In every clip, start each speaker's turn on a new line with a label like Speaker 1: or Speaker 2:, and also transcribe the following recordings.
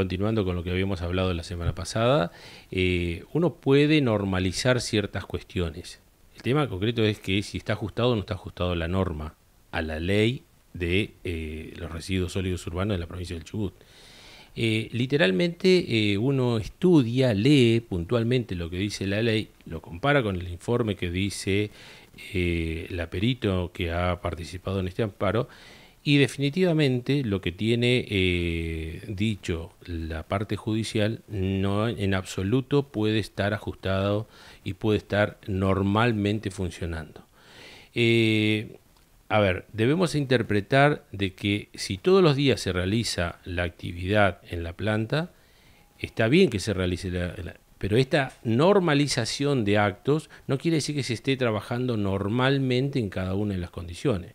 Speaker 1: Continuando con lo que habíamos hablado la semana pasada, eh, uno puede normalizar ciertas cuestiones. El tema concreto es que si está ajustado o no está ajustado la norma, a la ley de eh, los residuos sólidos urbanos de la provincia del Chubut. Eh, literalmente uno estudia, lee puntualmente lo que dice la ley, lo compara con el informe que dice la perito que ha participado en este amparo y definitivamente lo que tiene eh, dicho la parte judicial no en absoluto puede estar ajustado y puede estar normalmente funcionando. Eh, a ver, debemos interpretar de que si todos los días se realiza la actividad en la planta, está bien que se realice la, pero esta normalización de actos no quiere decir que se esté trabajando normalmente en cada una de las condiciones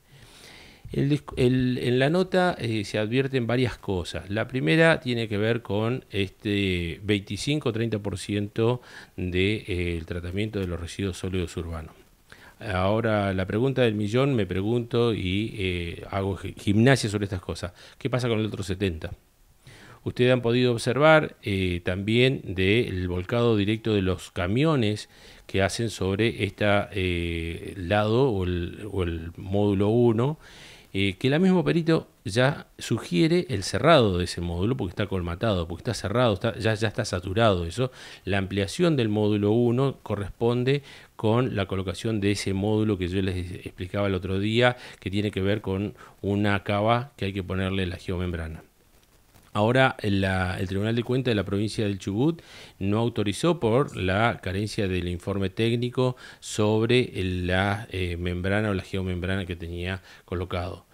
Speaker 1: en la nota eh, se advierten varias cosas. La primera tiene que ver con este 25-30% del eh, tratamiento de los residuos sólidos urbanos. Ahora, la pregunta del millón me pregunto y eh, hago gimnasia sobre estas cosas. ¿Qué pasa con el otro 70? Ustedes han podido observar también del volcado directo de los camiones que hacen sobre este lado o el, o el módulo 1 eh, que la misma Perito ya sugiere el cerrado de ese módulo, porque está colmatado, porque está cerrado, ya, ya está saturado eso. La ampliación del módulo 1 corresponde con la colocación de ese módulo que yo les explicaba el otro día, que tiene que ver con una cava que hay que ponerle la geomembrana. Ahora el Tribunal de Cuentas de la provincia del Chubut no autorizó por la carencia del informe técnico sobre la eh, membrana o la geomembrana que tenía colocado.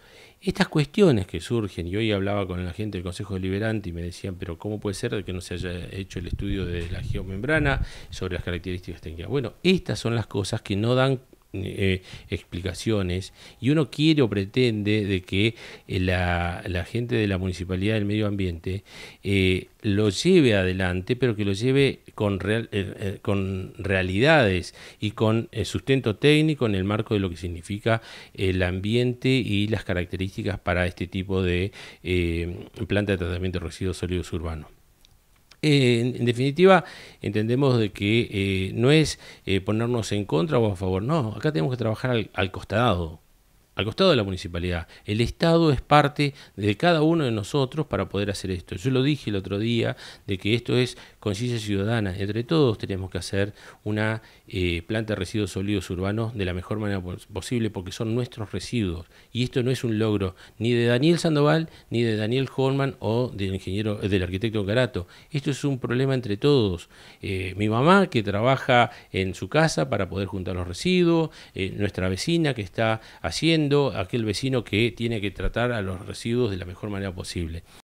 Speaker 1: Estas cuestiones que surgen, y hoy hablaba con la gente del Consejo Deliberante y me decían, pero ¿cómo puede ser que no se haya hecho el estudio de la geomembrana sobre las características técnicas? Bueno, estas son las cosas que no dan eh, explicaciones y uno quiere o pretende de que eh, la, gente de la municipalidad del medio ambiente eh, lo lleve adelante, pero que lo lleve con, real, eh, con realidades y con sustento técnico en el marco de lo que significa el ambiente y las características para este tipo de planta de tratamiento de residuos sólidos urbanos. Eh, en, definitiva, entendemos de que eh, no es eh, ponernos en contra o a favor, no, acá tenemos que trabajar al costado, al costado de la municipalidad. El Estado es parte de cada uno de nosotros para poder hacer esto. Yo lo dije el otro día, de que esto es conciencia ciudadana. Entre todos tenemos que hacer una eh, planta de residuos sólidos urbanos de la mejor manera posible porque son nuestros residuos. Y esto no es un logro ni de Daniel Sandoval, ni de Daniel Holman o del ingeniero, eh, del arquitecto Garato Esto es un problema entre todos. Eh, mi mamá que trabaja en su casa para poder juntar los residuos, nuestra vecina que está haciendo, aquel vecino que tiene que tratar a los residuos de la mejor manera posible.